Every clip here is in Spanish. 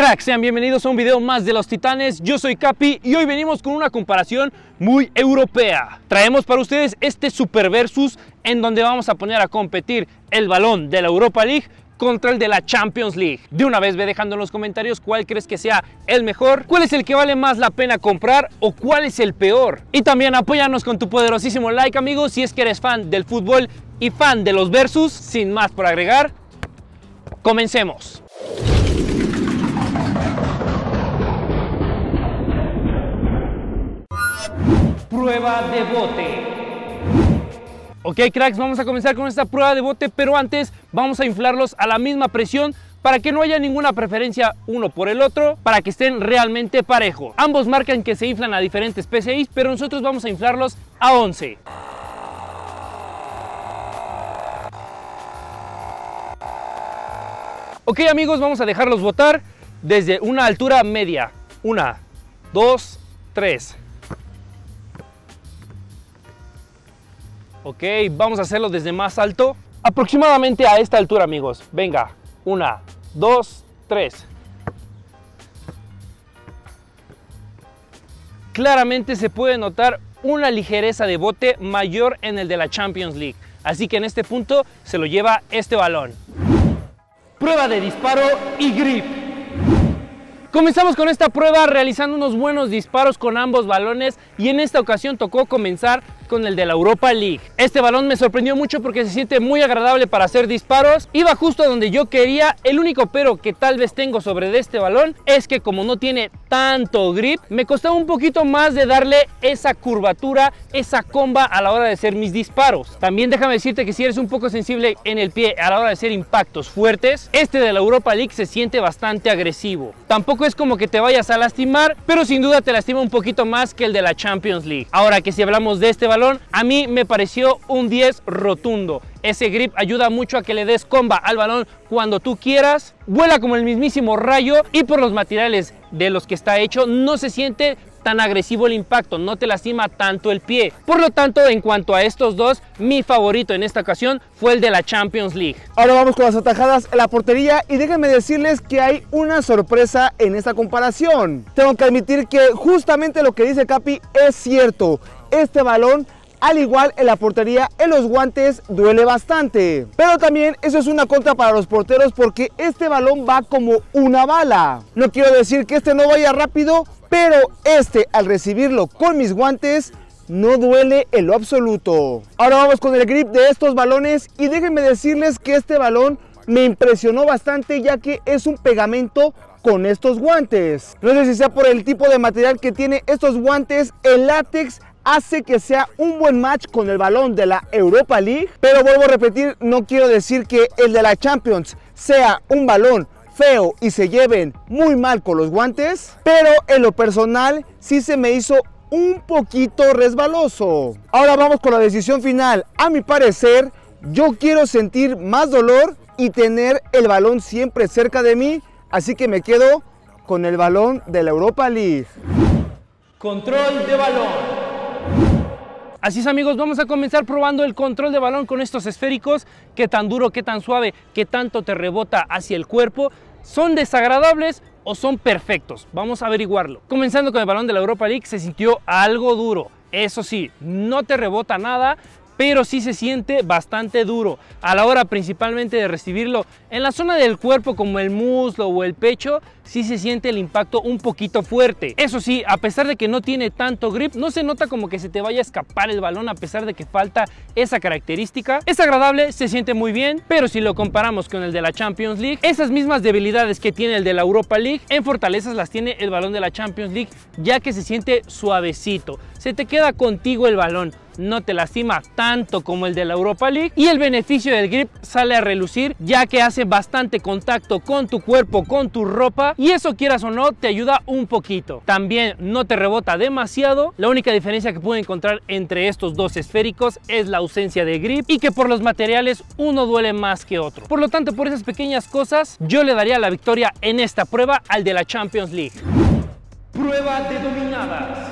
crack sean bienvenidos a un video más de los Titanes. Yo soy Capi y hoy venimos con una comparación muy europea. Traemos para ustedes este Super Versus en donde vamos a poner a competir el balón de la Europa League contra el de la Champions League. De una vez ve dejando en los comentarios cuál crees que sea el mejor, cuál es el que vale más la pena comprar o cuál es el peor. Y también apóyanos con tu poderosísimo like, amigos, si es que eres fan del fútbol y fan de los Versus. Sin más por agregar, comencemos. prueba de bote. Ok cracks, vamos a comenzar con esta prueba de bote, pero antes vamos a inflarlos a la misma presión para que no haya ninguna preferencia uno por el otro, para que estén realmente parejo Ambos marcan que se inflan a diferentes PCIs, pero nosotros vamos a inflarlos a 11. Ok amigos, vamos a dejarlos botar desde una altura media. Una, dos, tres. vamos a hacerlo desde más alto. Aproximadamente a esta altura, amigos. Venga, una, dos, tres. Claramente se puede notar una ligereza de bote mayor en el de la Champions League. Así que en este punto se lo lleva este balón. Prueba de disparo y grip. Comenzamos con esta prueba realizando unos buenos disparos con ambos balones y en esta ocasión tocó comenzar con el de la Europa League. Este balón me sorprendió mucho porque se siente muy agradable para hacer disparos. Iba justo a donde yo quería. El único pero que tal vez tengo sobre de este balón es que como no tiene tanto grip, me costaba un poquito más de darle esa curvatura, esa comba a la hora de hacer mis disparos. También déjame decirte que si eres un poco sensible en el pie a la hora de hacer impactos fuertes, este de la Europa League se siente bastante agresivo. Tampoco es como que te vayas a lastimar, pero sin duda te lastima un poquito más que el de la Champions League. Ahora que si hablamos de este balón, a mí me pareció un 10 rotundo. Ese grip ayuda mucho a que le des comba al balón cuando tú quieras. Vuela como el mismísimo rayo y por los materiales de los que está hecho no se siente tan agresivo el impacto, no te lastima tanto el pie. Por lo tanto, en cuanto a estos dos, mi favorito en esta ocasión fue el de la Champions League. Ahora vamos con las atajadas en la portería y déjenme decirles que hay una sorpresa en esta comparación. Tengo que admitir que justamente lo que dice Capi es cierto este balón al igual en la portería, en los guantes duele bastante. Pero también eso es una contra para los porteros porque este balón va como una bala. No quiero decir que este no vaya rápido, pero este al recibirlo con mis guantes no duele en lo absoluto. Ahora vamos con el grip de estos balones y déjenme decirles que este balón me impresionó bastante ya que es un pegamento con estos guantes. No sé si sea por el tipo de material que tiene estos guantes, el látex hace que sea un buen match con el balón de la Europa League. Pero vuelvo a repetir, no quiero decir que el de la Champions sea un balón feo y se lleven muy mal con los guantes, pero en lo personal sí se me hizo un poquito resbaloso. Ahora vamos con la decisión final. A mi parecer, yo quiero sentir más dolor y tener el balón siempre cerca de mí, así que me quedo con el balón de la Europa League. Control de balón. Así es amigos, vamos a comenzar probando el control de balón con estos esféricos. Qué tan duro, qué tan suave, qué tanto te rebota hacia el cuerpo. ¿Son desagradables o son perfectos? Vamos a averiguarlo. Comenzando con el balón de la Europa League, se sintió algo duro. Eso sí, no te rebota nada, pero sí se siente bastante duro a la hora principalmente de recibirlo. En la zona del cuerpo como el muslo o el pecho, sí se siente el impacto un poquito fuerte. Eso sí, a pesar de que no tiene tanto grip, no se nota como que se te vaya a escapar el balón a pesar de que falta esa característica. Es agradable, se siente muy bien, pero si lo comparamos con el de la Champions League, esas mismas debilidades que tiene el de la Europa League, en fortalezas las tiene el balón de la Champions League, ya que se siente suavecito. Se te queda contigo el balón no te lastima tanto como el de la Europa League y el beneficio del grip sale a relucir ya que hace bastante contacto con tu cuerpo, con tu ropa y eso quieras o no te ayuda un poquito. También no te rebota demasiado, la única diferencia que puedo encontrar entre estos dos esféricos es la ausencia de grip y que por los materiales uno duele más que otro. Por lo tanto, por esas pequeñas cosas, yo le daría la victoria en esta prueba al de la Champions League. Prueba de dominadas.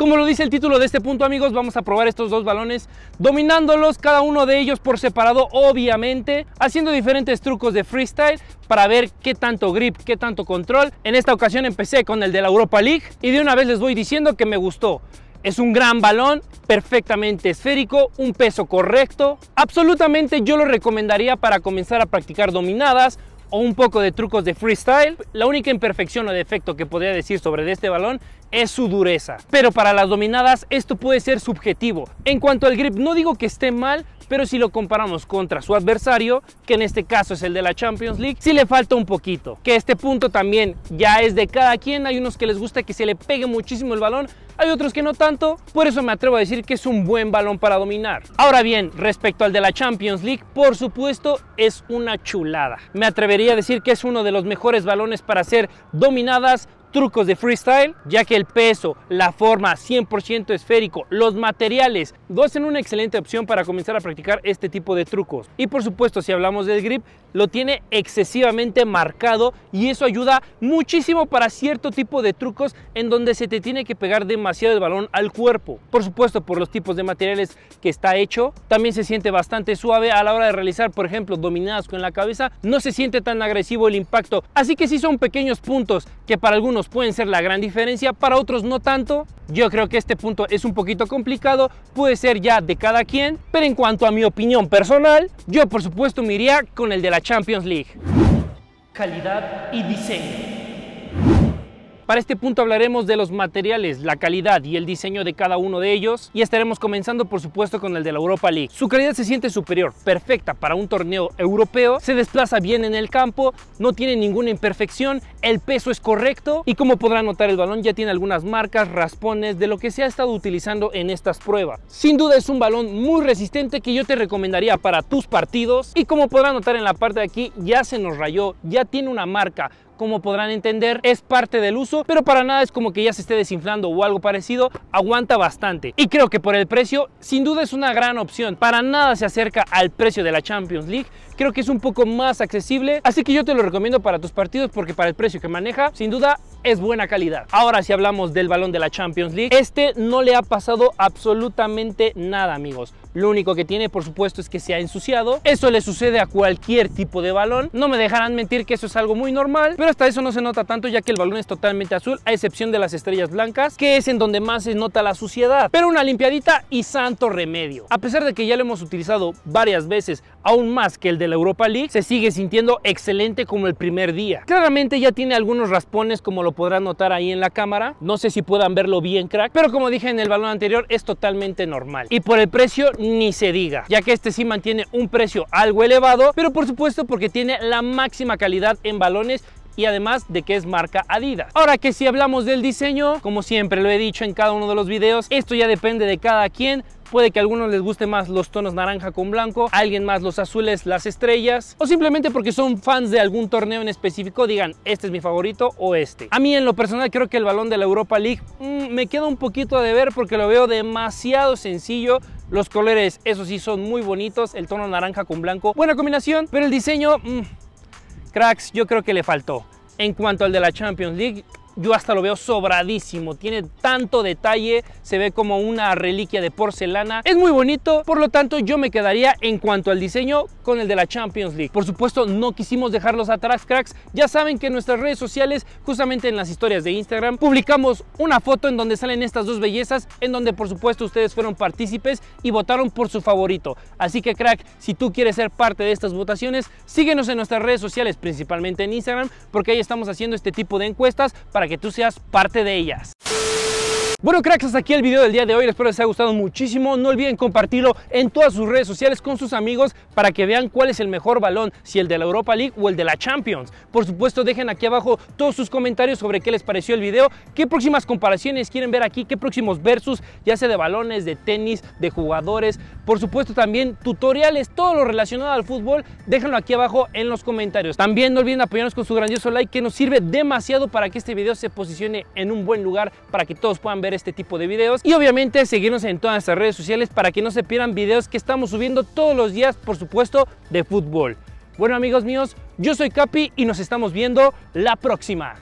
Como lo dice el título de este punto amigos, vamos a probar estos dos balones dominándolos cada uno de ellos por separado obviamente, haciendo diferentes trucos de freestyle para ver qué tanto grip, qué tanto control. En esta ocasión empecé con el de la Europa League y de una vez les voy diciendo que me gustó. Es un gran balón, perfectamente esférico, un peso correcto. Absolutamente yo lo recomendaría para comenzar a practicar dominadas o un poco de trucos de freestyle. La única imperfección o defecto que podría decir sobre este balón es su dureza. Pero para las dominadas esto puede ser subjetivo. En cuanto al grip, no digo que esté mal, pero si lo comparamos contra su adversario, que en este caso es el de la Champions League, sí le falta un poquito. Que este punto también ya es de cada quien, hay unos que les gusta que se le pegue muchísimo el balón, hay otros que no tanto, por eso me atrevo a decir que es un buen balón para dominar. Ahora bien, respecto al de la Champions League, por supuesto es una chulada. Me atrevería a decir que es uno de los mejores balones para ser dominadas trucos de freestyle, ya que el peso, la forma 100% esférico, los materiales, dos una excelente opción para comenzar a practicar este tipo de trucos. Y por supuesto, si hablamos del grip, lo tiene excesivamente marcado y eso ayuda muchísimo para cierto tipo de trucos en donde se te tiene que pegar demasiado el balón al cuerpo. Por supuesto, por los tipos de materiales que está hecho, también se siente bastante suave a la hora de realizar, por ejemplo, dominadas con la cabeza, no se siente tan agresivo el impacto. Así que sí son pequeños puntos que para algunos pueden ser la gran diferencia, para otros no tanto. Yo creo que este punto es un poquito complicado, puede ser ya de cada quien, pero en cuanto a mi opinión personal, yo por supuesto me iría con el de la Champions League. Calidad y diseño. Para este punto hablaremos de los materiales, la calidad y el diseño de cada uno de ellos y estaremos comenzando por supuesto con el de la Europa League. Su calidad se siente superior, perfecta para un torneo europeo, se desplaza bien en el campo, no tiene ninguna imperfección, el peso es correcto y como podrán notar el balón ya tiene algunas marcas, raspones de lo que se ha estado utilizando en estas pruebas. Sin duda es un balón muy resistente que yo te recomendaría para tus partidos y como podrán notar en la parte de aquí ya se nos rayó, ya tiene una marca, como podrán entender es parte del uso, pero para nada es como que ya se esté desinflando o algo parecido, aguanta bastante. Y creo que por el precio, sin duda es una gran opción, para nada se acerca al precio de la Champions League, creo que es un poco más accesible, así que yo te lo recomiendo para tus partidos porque para el precio que maneja, sin duda es buena calidad. Ahora si hablamos del balón de la Champions League, este no le ha pasado absolutamente nada amigos. Lo único que tiene, por supuesto, es que se ha ensuciado. Eso le sucede a cualquier tipo de balón. No me dejarán mentir que eso es algo muy normal, pero hasta eso no se nota tanto ya que el balón es totalmente azul, a excepción de las estrellas blancas, que es en donde más se nota la suciedad. Pero una limpiadita y santo remedio. A pesar de que ya lo hemos utilizado varias veces, aún más que el de la Europa League, se sigue sintiendo excelente como el primer día. Claramente ya tiene algunos raspones como lo podrán notar ahí en la cámara. No sé si puedan verlo bien, crack, pero como dije en el balón anterior, es totalmente normal. Y por el precio ni se diga, ya que este sí mantiene un precio algo elevado, pero por supuesto porque tiene la máxima calidad en balones y además de que es marca Adidas. Ahora que si hablamos del diseño, como siempre lo he dicho en cada uno de los videos, esto ya depende de cada quien, Puede que a algunos les guste más los tonos naranja con blanco, a alguien más los azules, las estrellas, o simplemente porque son fans de algún torneo en específico, digan, este es mi favorito o este. A mí en lo personal creo que el balón de la Europa League mm, me queda un poquito de ver porque lo veo demasiado sencillo, los colores, eso sí, son muy bonitos. El tono naranja con blanco, buena combinación, pero el diseño, mm, cracks, yo creo que le faltó. En cuanto al de la Champions League, yo hasta lo veo sobradísimo, tiene tanto detalle, se ve como una reliquia de porcelana, es muy bonito, por lo tanto yo me quedaría en cuanto al diseño con el de la Champions League. Por supuesto no quisimos dejarlos atrás cracks, ya saben que en nuestras redes sociales, justamente en las historias de Instagram, publicamos una foto en donde salen estas dos bellezas, en donde por supuesto ustedes fueron partícipes y votaron por su favorito. Así que crack, si tú quieres ser parte de estas votaciones, síguenos en nuestras redes sociales, principalmente en Instagram, porque ahí estamos haciendo este tipo de encuestas para que tú seas parte de ellas. Bueno cracks, hasta aquí el video del día de hoy, espero les haya gustado muchísimo, no olviden compartirlo en todas sus redes sociales con sus amigos para que vean cuál es el mejor balón, si el de la Europa League o el de la Champions. Por supuesto dejen aquí abajo todos sus comentarios sobre qué les pareció el video, qué próximas comparaciones quieren ver aquí, qué próximos versus, ya sea de balones, de tenis, de jugadores, por supuesto también tutoriales, todo lo relacionado al fútbol, déjenlo aquí abajo en los comentarios. También no olviden apoyarnos con su grandioso like que nos sirve demasiado para que este video se posicione en un buen lugar para que todos puedan ver este tipo de videos y obviamente seguirnos en todas las redes sociales para que no se pierdan videos que estamos subiendo todos los días, por supuesto, de fútbol. Bueno amigos míos, yo soy Capi y nos estamos viendo la próxima.